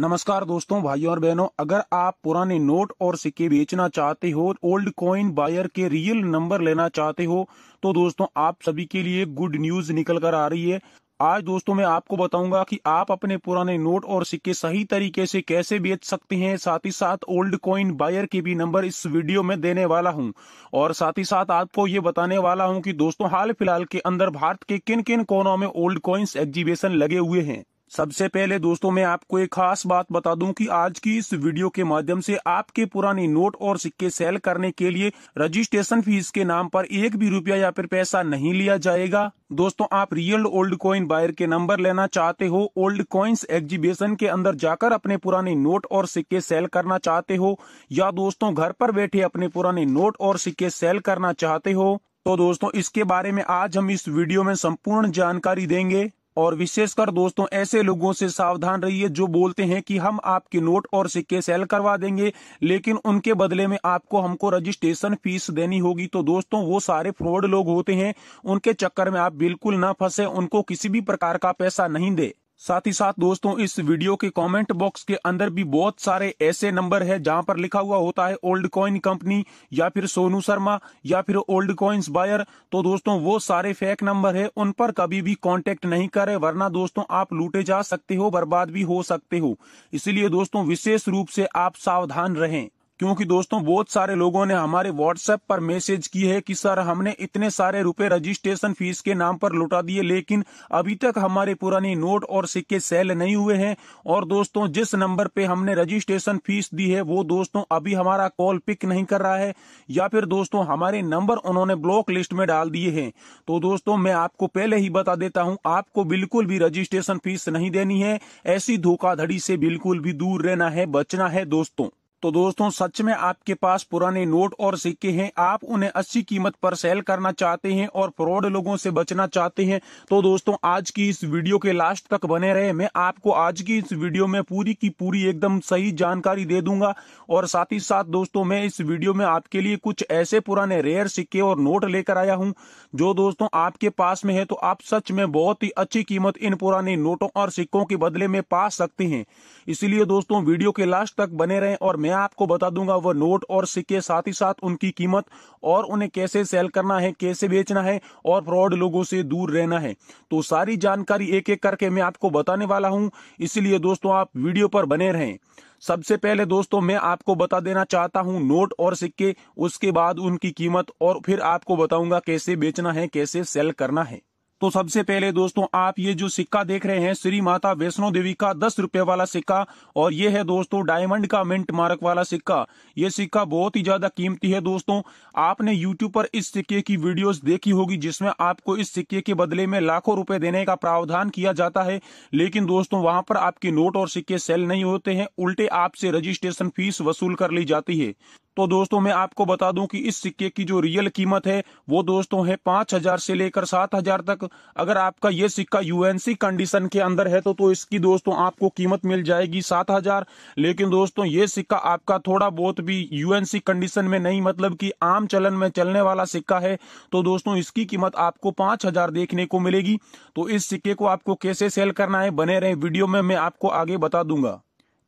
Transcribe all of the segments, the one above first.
नमस्कार दोस्तों भाइयों और बहनों अगर आप पुराने नोट और सिक्के बेचना चाहते हो ओल्ड कॉइन बायर के रियल नंबर लेना चाहते हो तो दोस्तों आप सभी के लिए गुड न्यूज निकल कर आ रही है आज दोस्तों मैं आपको बताऊंगा कि आप अपने पुराने नोट और सिक्के सही तरीके से कैसे बेच सकते हैं साथ ही साथ ओल्ड कॉइन बायर के भी नंबर इस वीडियो में देने वाला हूं और साथ ही साथ आपको ये बताने वाला हूं कि दोस्तों हाल फिलहाल के अंदर भारत के किन किन कोनों में ओल्ड कॉइन्स एग्जीबिशन लगे हुए हैं सबसे पहले दोस्तों मैं आपको एक खास बात बता दूं कि आज की इस वीडियो के माध्यम से आपके पुराने नोट और सिक्के सेल करने के लिए रजिस्ट्रेशन फीस के नाम पर एक भी रुपया या फिर पैसा नहीं लिया जाएगा दोस्तों आप रियल ओल्ड कॉइन बायर के नंबर लेना चाहते हो ओल्ड कॉइन्स एग्जीबिशन के अंदर जाकर अपने पुराने नोट और सिक्के सेल करना चाहते हो या दोस्तों घर पर बैठे अपने पुराने नोट और सिक्के सेल करना चाहते हो तो दोस्तों इसके बारे में आज हम इस वीडियो में संपूर्ण जानकारी देंगे और विशेषकर दोस्तों ऐसे लोगों से सावधान रहिए जो बोलते हैं कि हम आपके नोट और सिक्के सेल करवा देंगे लेकिन उनके बदले में आपको हमको रजिस्ट्रेशन फीस देनी होगी तो दोस्तों वो सारे फ्रॉड लोग होते हैं उनके चक्कर में आप बिल्कुल ना फंसे उनको किसी भी प्रकार का पैसा नहीं दे साथ ही साथ दोस्तों इस वीडियो के कमेंट बॉक्स के अंदर भी बहुत सारे ऐसे नंबर है जहां पर लिखा हुआ होता है ओल्ड कॉइन कंपनी या फिर सोनू शर्मा या फिर ओल्ड कॉइन्स बायर तो दोस्तों वो सारे फेक नंबर है उन पर कभी भी कांटेक्ट नहीं करें वरना दोस्तों आप लूटे जा सकते हो बर्बाद भी हो सकते हो इसलिए दोस्तों विशेष रूप से आप सावधान रहें क्योंकि दोस्तों बहुत सारे लोगों ने हमारे व्हाट्सएप पर मैसेज की है कि सर हमने इतने सारे रुपए रजिस्ट्रेशन फीस के नाम पर लुटा दिए लेकिन अभी तक हमारे पुराने नोट और सिक्के सेल नहीं हुए हैं और दोस्तों जिस नंबर पे हमने रजिस्ट्रेशन फीस दी है वो दोस्तों अभी हमारा कॉल पिक नहीं कर रहा है या फिर दोस्तों हमारे नंबर उन्होंने ब्लॉक लिस्ट में डाल दिए है तो दोस्तों मैं आपको पहले ही बता देता हूँ आपको बिल्कुल भी रजिस्ट्रेशन फीस नहीं देनी है ऐसी धोखाधड़ी से बिल्कुल भी दूर रहना है बचना है दोस्तों तो दोस्तों सच में आपके पास पुराने नोट और सिक्के हैं आप उन्हें अच्छी कीमत पर सेल करना चाहते हैं और फ्रॉड लोगों से बचना चाहते हैं तो दोस्तों आज की इस वीडियो के लास्ट तक बने रहे मैं आपको आज की इस वीडियो में पूरी की पूरी एकदम सही जानकारी दे दूंगा और साथ ही साथ दोस्तों मैं इस वीडियो में आपके लिए कुछ ऐसे पुराने रेयर सिक्के और नोट लेकर आया हूँ जो दोस्तों आपके पास में है तो आप सच में बहुत ही अच्छी कीमत इन पुराने नोटों और सिक्कों के बदले में पा सकते हैं इसलिए दोस्तों वीडियो के लास्ट तक बने रहे और मैं मैं आपको बता दूंगा वो नोट और सिक्के साथ ही साथ उनकी कीमत और उन्हें कैसे सेल करना है कैसे बेचना है और फ्रॉड लोगों से दूर रहना है तो सारी जानकारी एक एक करके मैं आपको बताने वाला हूँ इसलिए दोस्तों आप वीडियो पर बने रहे सबसे पहले दोस्तों मैं आपको बता देना चाहता हूं नोट और सिक्के उसके बाद उनकी कीमत और फिर आपको बताऊंगा कैसे बेचना है कैसे सेल करना है तो सबसे पहले दोस्तों आप ये जो सिक्का देख रहे हैं श्री माता वैष्णो देवी का दस रुपए वाला सिक्का और ये है दोस्तों डायमंड का मिंट मार्क वाला सिक्का ये सिक्का बहुत ही ज्यादा कीमती है दोस्तों आपने यूट्यूब पर इस सिक्के की वीडियोस देखी होगी जिसमें आपको इस सिक्के के बदले में लाखों रूपए देने का प्रावधान किया जाता है लेकिन दोस्तों वहां पर आपके नोट और सिक्के सेल नहीं होते हैं उल्टे आपसे रजिस्ट्रेशन फीस वसूल कर ली जाती है तो दोस्तों मैं आपको बता दूं कि इस सिक्के की जो रियल कीमत है वो दोस्तों है पांच हजार से लेकर सात हजार तक अगर आपका ये सिक्का यूएनसी कंडीशन के अंदर है तो तो इसकी दोस्तों आपको कीमत मिल जाएगी सात हजार लेकिन दोस्तों ये सिक्का आपका थोड़ा बहुत भी यूएनसी कंडीशन में नहीं मतलब कि आम चलन में चलने वाला सिक्का है तो दोस्तों इसकी कीमत आपको पांच हजार देखने को मिलेगी तो इस सिक्के को आपको कैसे सेल करना है बने रहे वीडियो में मैं आपको आगे बता दूंगा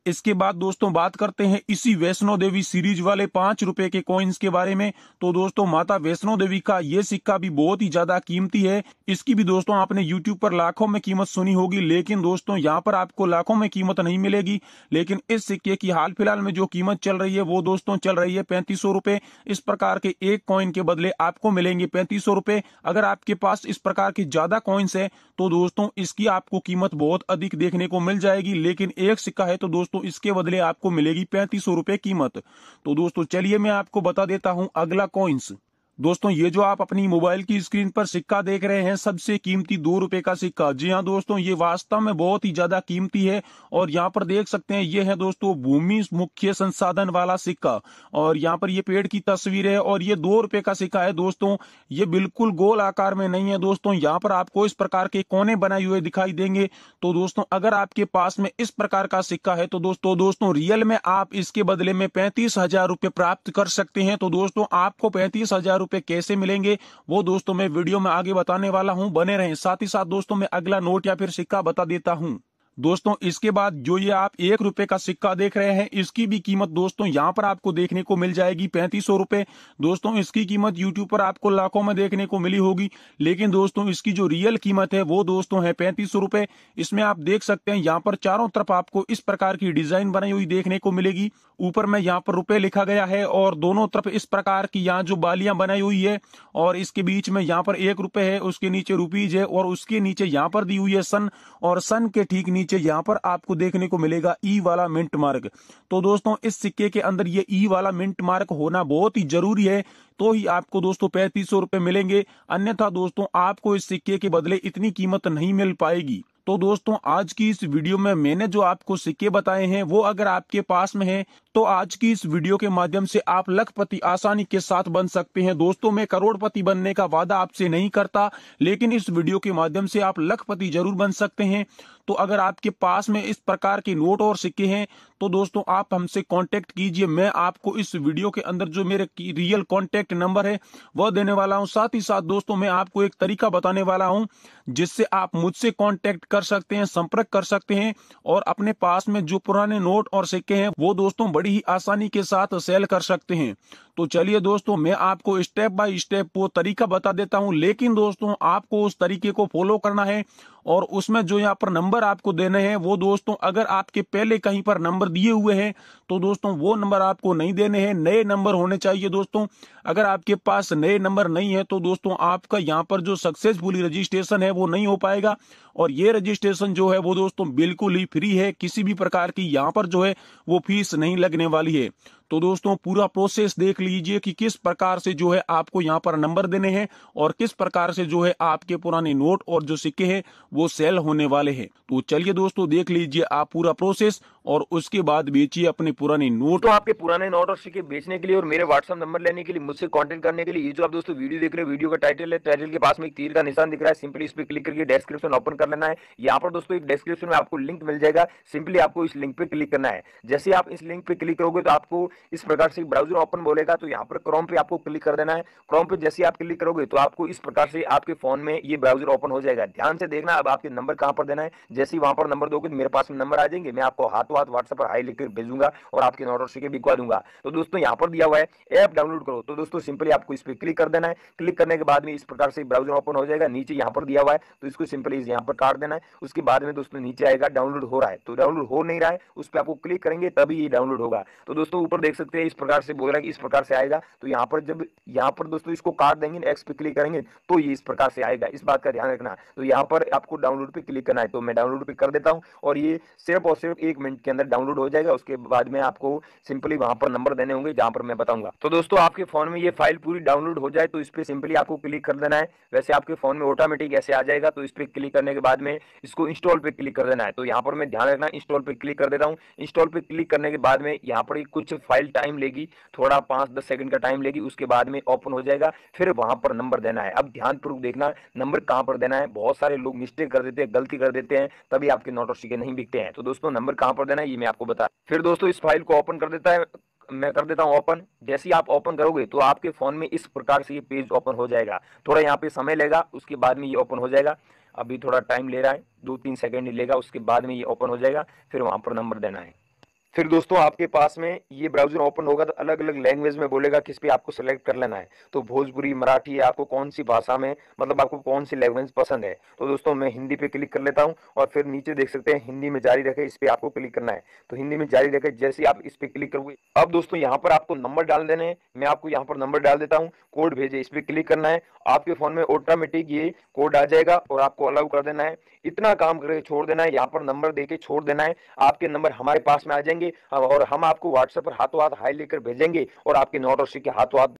इसके बाद दोस्तों बात करते हैं इसी वैष्णो देवी सीरीज वाले पांच रुपए के कॉइन्स के बारे में तो दोस्तों माता वैष्णो देवी का ये सिक्का भी बहुत ही ज्यादा कीमती है इसकी भी दोस्तों आपने यूट्यूब पर लाखों में कीमत सुनी होगी लेकिन दोस्तों यहाँ पर आपको लाखों में कीमत नहीं मिलेगी लेकिन इस सिक्के की हाल फिलहाल में जो कीमत चल रही है वो दोस्तों चल रही है पैंतीस इस प्रकार के एक कॉइन के बदले आपको मिलेंगे पैंतीस अगर आपके पास इस प्रकार के ज्यादा कॉइन्स है तो दोस्तों इसकी आपको कीमत बहुत अधिक देखने को मिल जाएगी लेकिन एक सिक्का है तो दोस्तों दोस्तों इसके बदले आपको मिलेगी पैंतीस सौ कीमत तो दोस्तों चलिए मैं आपको बता देता हूं अगला कॉइन्स दोस्तों ये जो आप अपनी मोबाइल की स्क्रीन पर सिक्का देख रहे हैं सबसे कीमती दो रुपए का सिक्का जी हाँ दोस्तों ये वास्तव में बहुत ही ज्यादा कीमती है और यहाँ पर देख सकते हैं ये है दोस्तों भूमि मुख्य संसाधन वाला सिक्का और यहाँ पर ये पेड़ की तस्वीर है और ये दो रुपए का सिक्का है दोस्तों ये बिल्कुल गोल आकार में नहीं है दोस्तों यहाँ पर आपको इस प्रकार के कोने बनाए हुए दिखाई देंगे तो दोस्तों अगर आपके पास में इस प्रकार का सिक्का है तो दोस्तों दोस्तों रियल में आप इसके बदले में पैंतीस हजार प्राप्त कर सकते हैं तो दोस्तों आपको पैंतीस हजार रुपए कैसे मिलेंगे वो दोस्तों मैं वीडियो में आगे बताने वाला हूँ बने रहें साथ ही साथ दोस्तों मैं अगला नोट या फिर सिक्का बता देता हूँ दोस्तों इसके बाद जो ये आप एक रुपए का सिक्का देख रहे हैं इसकी भी कीमत दोस्तों यहाँ पर आपको देखने को मिल जाएगी पैंतीस सौ रुपए दोस्तों इसकी कीमत यूट्यूब पर आपको लाखों में देखने को मिली होगी लेकिन दोस्तों इसकी जो रियल कीमत है वो दोस्तों है पैंतीस सौ रुपए इसमें आप देख सकते हैं यहाँ पर चारों तरफ आपको इस प्रकार की डिजाइन बनाई हुई देखने को मिलेगी ऊपर में यहाँ पर रुपए लिखा गया है और दोनों तरफ इस प्रकार की यहाँ जो बालियां बनाई हुई है और इसके बीच में यहाँ पर एक रुपए है उसके नीचे रुपीज है और उसके नीचे यहाँ पर दी हुई है सन और सन के ठीक नीचे नीचे यहाँ पर आपको देखने को मिलेगा ई वाला मिंट मार्क तो दोस्तों इस सिक्के के अंदर ये ई वाला मिंट मार्क होना बहुत ही जरूरी है तो ही आपको दोस्तों पैंतीस सौ रुपए मिलेंगे अन्यथा दोस्तों आपको इस सिक्के के बदले इतनी कीमत नहीं मिल पाएगी तो दोस्तों आज की इस वीडियो में मैंने जो आपको सिक्के बताए हैं वो अगर आपके पास में है तो आज की इस वीडियो के माध्यम से आप लखपति आसानी के साथ बन सकते हैं दोस्तों मैं करोड़पति बनने का वादा आपसे नहीं करता लेकिन इस वीडियो के माध्यम से आप लखपति जरूर बन सकते हैं तो अगर आपके पास में इस प्रकार के नोट और सिक्के हैं तो दोस्तों आप हमसे कांटेक्ट कीजिए मैं आपको इस वीडियो के अंदर जो मेरे रियल कांटेक्ट नंबर है वह देने वाला हूं साथ ही साथ दोस्तों मैं आपको एक तरीका बताने वाला हूं जिससे आप मुझसे कांटेक्ट कर सकते हैं संपर्क कर सकते हैं और अपने पास में जो पुराने नोट और सिक्के हैं वो दोस्तों बड़ी बड़ी ही आसानी के साथ सेल कर सकते हैं तो चलिए दोस्तों मैं आपको स्टेप बाय स्टेप वो तरीका बता देता हूं लेकिन दोस्तों आपको उस तरीके को फॉलो करना है और उसमें जो यहाँ पर नंबर आपको देने हैं वो दोस्तों अगर आपके पहले कहीं पर नंबर दिए हुए हैं तो दोस्तों वो नंबर आपको नहीं देने हैं नए नंबर होने चाहिए दोस्तों अगर आपके पास नए नंबर नहीं है तो दोस्तों आपका यहाँ पर जो सक्सेसफुली रजिस्ट्रेशन है वो नहीं हो पाएगा और ये रजिस्ट्रेशन जो है वो दोस्तों बिल्कुल ही फ्री है किसी भी प्रकार की यहाँ पर जो है वो फीस नहीं लगे लगने वाली है तो दोस्तों पूरा प्रोसेस देख लीजिए कि किस प्रकार से जो है आपको यहाँ पर नंबर देने हैं और किस प्रकार से जो है आपके पुराने नोट और जो सिक्के हैं वो सेल होने वाले हैं तो चलिए दोस्तों देख लीजिए आप पूरा प्रोसेस और उसके बाद बेचिए अपने पुराने नोट तो आपके पुराने नोट और सिक्के बेचने के लिए और मेरे व्हाट्सअप नंबर लेने के लिए मुझसे कॉन्टेक्ट करने के लिए ये जो आप दोस्तों वीडियो देख रहे हैं वीडियो का टाइटल है टाइटल के पास में एक तीर का निशान दिख रहा है सिंपली इस पर क्लिक करके डिस्क्रिप्शन ओपन कर लेना है यहाँ पर दोस्तों एक डिस्क्रिप्शन में आपको लिंक मिल जाएगा सिंपली आपको इस लिंक पे क्लिक करना है जैसे आप इस लिंक पे क्लिक करोगे तो आपको इस प्रकार से ब्राउजर ओपन बोलेगा तो यहाँ पर क्रोम पे आपको क्लिक कर देना है क्रोम पे जैसे आप क्लिक करोगे तो आपको इस प्रकार से आपके फोन में ये ब्राउजर ओपन हो जाएगा ध्यान से देखना अब आपके नंबर कहाँ पर देना है जैसे ही वहां पर नंबर दोगे तो मेरे पास नंबर आ जाएंगे मैं आपको हाथों हाथ व्हाट्सएप पर हाई लिखकर भेजूंगा और आपके नोटर से बिकवा दूंगा तो दोस्तों यहाँ पर दिया हुआ है ऐप डाउनलोड करो तो दोस्तों सिंपली आपको इस पर क्लिक कर देना है क्लिक करने के बाद में इस प्रकार से ब्राउजर ओपन हो जाएगा नीचे यहाँ पर दिया हुआ है तो इसको सिंपली यहाँ पर काट देना है उसके बाद में दोस्तों नीचे आएगा डाउनलोड हो रहा है तो डाउनलोड हो नहीं रहा है उस पर आपको क्लिक करेंगे तभी ये डाउनलोड होगा तो दोस्तों ऊपर देख सकते हैं इस प्रकार से बोल रहा है कि इस प्रकार से आएगा तो यहाँ पर जब यहाँ पर दोस्तों इसको काट देंगे एक्स पे क्लिक करेंगे तो ये इस प्रकार से आएगा इस बात का ध्यान रखना तो यहाँ पर आपको डाउनलोड पे क्लिक करना है तो मैं डाउनलोड पे कर देता हूँ और ये सिर्फ और सिर्फ एक मिनट के अंदर डाउनलोड हो जाएगा उसके बाद में आपको सिंपली वहां पर नंबर देने होंगे जहां पर मैं बताऊंगा तो दोस्तों आपके फोन में ये फाइल पूरी डाउनलोड हो जाए तो इस पर सिंपली आपको क्लिक कर देना है वैसे आपके फोन में ऑटोमेटिक ऐसे आ जाएगा तो इस पर क्लिक करने के बाद में इसको इंस्टॉल पे क्लिक कर देना है तो यहाँ पर मैं ध्यान रखना इंस्टॉल पे क्लिक कर देता हूँ इंस्टॉल पे क्लिक करने के बाद में यहाँ पर कुछ फाइल टाइम लेगी थोड़ा पांच दस सेकंड का टाइम लेगी उसके बाद में ओपन हो जाएगा फिर वहां पर नंबर देना है अब ध्यानपूर्वक देखना नंबर कहां पर देना है बहुत सारे लोग मिस्टेक कर देते हैं गलती कर देते हैं तभी आपके नोट और सीखे नहीं बिकते हैं तो दोस्तों नंबर कहां पर देना है ये मैं आपको बता फिर दोस्तों इस फाइल को ओपन कर देता है मैं कर देता हूं ओपन जैसे ही आप ओपन करोगे तो आपके फोन में इस प्रकार से ये पेज ओपन हो जाएगा थोड़ा यहाँ पे समय लेगा उसके बाद में ये ओपन हो जाएगा अभी थोड़ा टाइम ले रहा है दो तीन सेकंड लेगा उसके बाद में ये ओपन हो जाएगा फिर वहां पर नंबर देना है फिर दोस्तों आपके पास में ये ब्राउजर ओपन होगा तो अलग अलग लैंग्वेज में बोलेगा किस पे आपको सेलेक्ट कर लेना है तो भोजपुरी मराठी आपको कौन सी भाषा में मतलब आपको कौन सी लैंग्वेज पसंद है तो दोस्तों मैं हिंदी पे क्लिक कर लेता हूँ और फिर नीचे देख सकते हैं हिंदी में जारी रखे इस पर आपको क्लिक करना है तो हिंदी में जारी रखे जैसे आप इस पर क्लिक करोगे अब दोस्तों यहाँ पर आपको नंबर डाल देने हैं मैं आपको यहाँ पर नंबर डाल देता हूँ कोड भेजे इस पर क्लिक करना है आपके फोन में ऑटोमेटिक ये कोड आ जाएगा और आपको अलाउ कर देना है इतना काम करके छोड़ देना है यहाँ पर नंबर दे छोड़ देना है आपके नंबर हमारे पास में आ जाएंगे और हम आपको व्हाट्सएप पर हाथों हाथ हाई लेकर भेजेंगे और आपके नोट और के हाथों हाथ